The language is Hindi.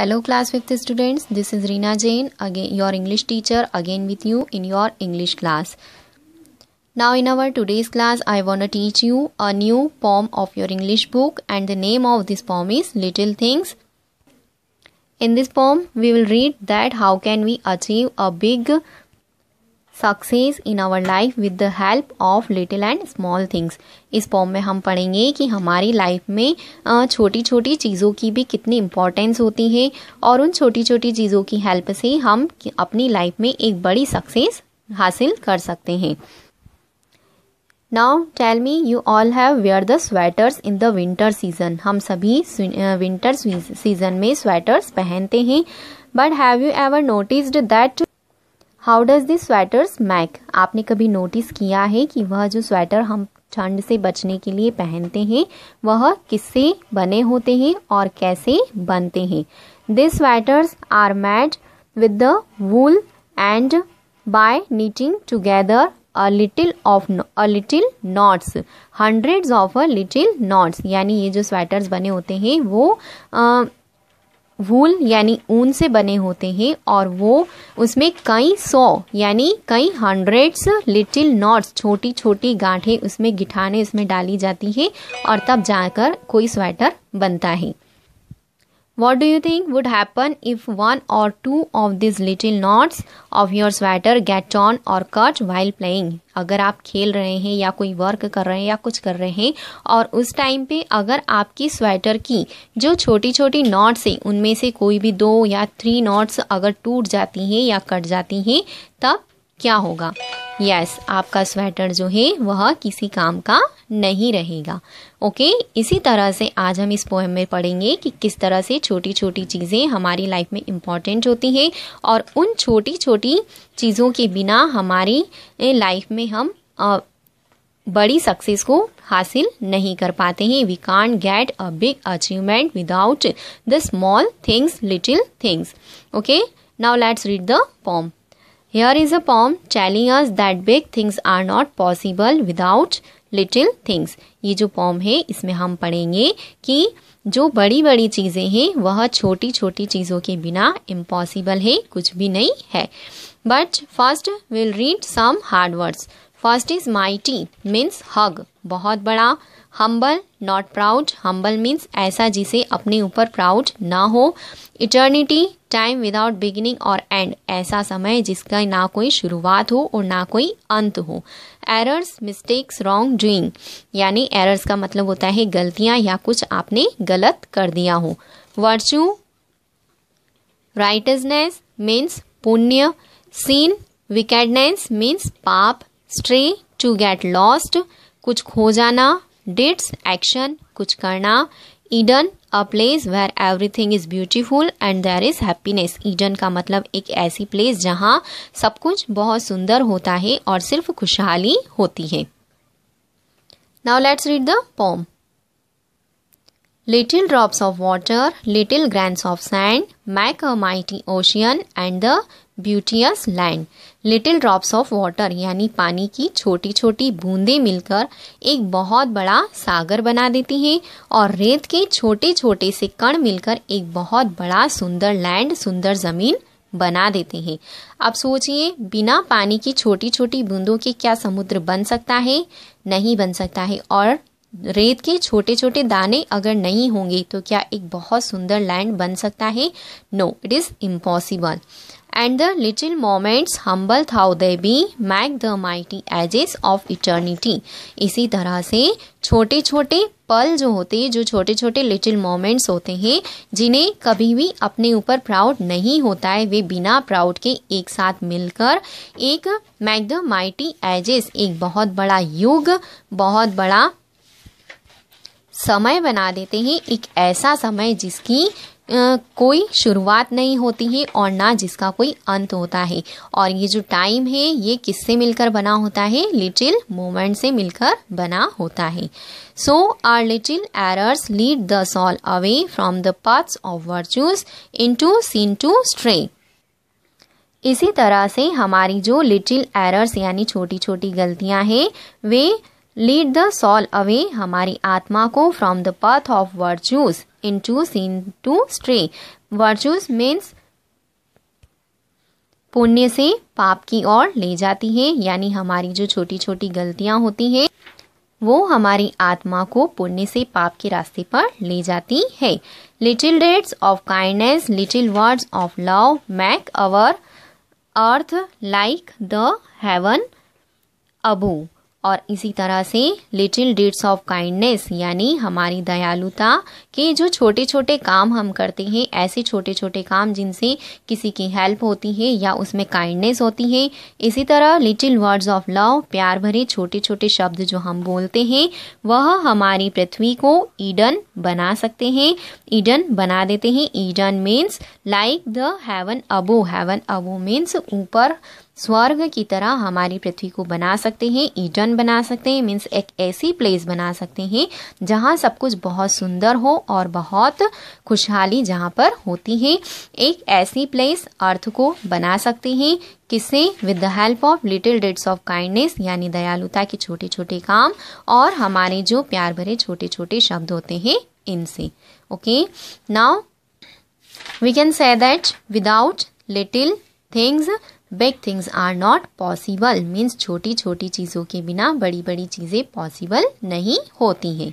Hello class 5th students this is Reena Jain again your English teacher again with you in your English class. Now in our today's class I wanna teach you a new poem of your English book and the name of this poem is Little Things. In this poem we will read that how can we achieve a big success in our life with the help of little and small things इस पॉम में हम पढ़ेंगे कि हमारी लाइफ में छोटी छोटी चीज़ों की भी कितनी इम्पोर्टेंस होती है और उन छोटी छोटी चीज़ों की हेल्प से हम अपनी लाइफ में एक बड़ी सक्सेस हासिल कर सकते हैं now tell me you all have wear the sweaters in the winter season हम सभी विंटर सीजन में स्वेटर्स पहनते हैं but have you ever noticed that how does this sweaters make आपने कभी नोटिस किया है कि वह जो स्वेटर हम ठंड से बचने के लिए पहनते हैं वह किससे बने होते हैं और कैसे बनते हैं this sweaters are made with the wool and by knitting together a little of a little knots hundreds of a little knots यानी ये जो स्वेटर्स बने होते हैं वो uh, वूल यानी ऊन से बने होते हैं और वो उसमें कई सौ यानी कई हंड्रेड्स लिटिल नॉट्स छोटी छोटी गांठें उसमें गिठाने उसमें डाली जाती है और तब जाकर कोई स्वेटर बनता है What do you think would happen if one or two of these little knots of your sweater get torn or cut while playing? अगर आप खेल रहे हैं या कोई वर्क कर रहे हैं या कुछ कर रहे हैं और उस टाइम पे अगर आपकी स्वेटर की जो छोटी छोटी नॉट्स हैं उनमें से कोई भी दो या थ्री नॉट्स अगर टूट जाती हैं या कट जाती हैं तब क्या होगा यस yes, आपका स्वेटर जो है वह किसी काम का नहीं रहेगा ओके इसी तरह से आज हम इस पोएम में पढ़ेंगे कि किस तरह से छोटी छोटी चीज़ें हमारी लाइफ में इम्पॉर्टेंट होती हैं और उन छोटी छोटी चीज़ों के बिना हमारी लाइफ में हम बड़ी सक्सेस को हासिल नहीं कर पाते हैं we can't get a big achievement without the small things little things okay now let's read the poem here is a poem telling us that big things are not possible without little things ये जो पॉम है इसमें हम पढ़ेंगे कि जो बड़ी बड़ी चीज़ें हैं वह छोटी छोटी चीज़ों के बिना इम्पॉसिबल है कुछ भी नहीं है but first will read some hard words first is mighty means huge बहुत बड़ा humble not proud humble means ऐसा जिसे अपने ऊपर प्राउड ना हो इटर्निटी टाइम विदाउट बिगिनिंग और एंड ऐसा समय जिसका ना कोई शुरुआत हो और ना कोई अंत हो एरर्स मिस्टेक्स रॉन्ग डूइंग यानी एरर्स का मतलब होता है गलतियां या कुछ आपने गलत कर दिया हो वर्चू राइटनेस मीन्स पुण्य सीन विकेडनेस मीन्स पाप स्ट्रे टू गेट लॉस्ट कुछ खो जाना डिट्स एक्शन कुछ करना Eden a place where everything is beautiful and there is happiness Eden का मतलब एक ऐसी प्लेस जहाँ सब कुछ बहुत सुंदर होता है और सिर्फ खुशहाली होती है now let's read the poem little drops of water little grains of sand make a mighty ocean and the beauteous land little drops of water यानी पानी की छोटी छोटी बूंदें मिलकर एक बहुत बड़ा सागर बना देती हैं और रेत के छोटे छोटे से कण मिलकर एक बहुत बड़ा सुंदर लैंड सुंदर ज़मीन बना देते हैं अब सोचिए बिना पानी की छोटी छोटी बूंदों के क्या समुद्र बन सकता है नहीं बन सकता है और रेत के छोटे छोटे दाने अगर नहीं होंगे तो क्या एक बहुत सुंदर लैंड बन सकता है no it is impossible and the little moments humble how they be make the mighty ages of eternity इसी तरह से छोटे छोटे पल जो होते हैं जो छोटे छोटे लिटिल मोमेंट्स होते हैं जिन्हें कभी भी अपने ऊपर प्राउड नहीं होता है वे बिना प्राउड के एक साथ मिलकर एक मैक द माइटी एजेस एक बहुत बड़ा युग बहुत बड़ा समय बना देते हैं एक ऐसा समय जिसकी कोई शुरुआत नहीं होती है और ना जिसका कोई अंत होता है और ये जो टाइम है ये किससे मिलकर बना होता है लिटिल मोमेंट से मिलकर बना होता है so our little errors lead the soul away from the paths of virtues into sin to stray इसी तरह से हमारी जो लिटिल एरर्स यानी छोटी छोटी गलतियां हैं वे लीड द सॉल अवे हमारी आत्मा को from the path of virtues into sin to stray virtues means पुण्य से पाप की ओर ले जाती है यानी हमारी जो छोटी छोटी गलतियां होती हैं वो हमारी आत्मा को पुण्य से पाप के रास्ते पर ले जाती है little deeds of kindness little words of love make our earth like the heaven above और इसी तरह से लिटिल डीड्स ऑफ काइंडनेस यानी हमारी दयालुता के जो छोटे छोटे काम हम करते हैं ऐसे छोटे छोटे काम जिनसे किसी की हेल्प होती है या उसमें काइंडनेस होती है इसी तरह लिटिल वर्ड्स ऑफ लव प्यार भरे छोटे छोटे शब्द जो हम बोलते हैं वह हमारी पृथ्वी को ईडन बना सकते हैं ईडन बना देते हैं Eden means like the heaven above heaven above means ऊपर स्वर्ग की तरह हमारी पृथ्वी को बना सकते हैं ईडन बना सकते हैं मीन्स एक ऐसी प्लेस बना सकते हैं जहाँ सब कुछ बहुत सुंदर हो और बहुत खुशहाली जहाँ पर होती है एक ऐसी प्लेस अर्थ को बना सकते हैं किसे with the help of little deeds of kindness यानी दयालुता के छोटे छोटे काम और हमारे जो प्यार भरे छोटे छोटे शब्द होते हैं इनसे okay now we can say that without little things big things are not possible means छोटी छोटी चीज़ों के बिना बड़ी बड़ी चीज़ें पॉसिबल नहीं होती हैं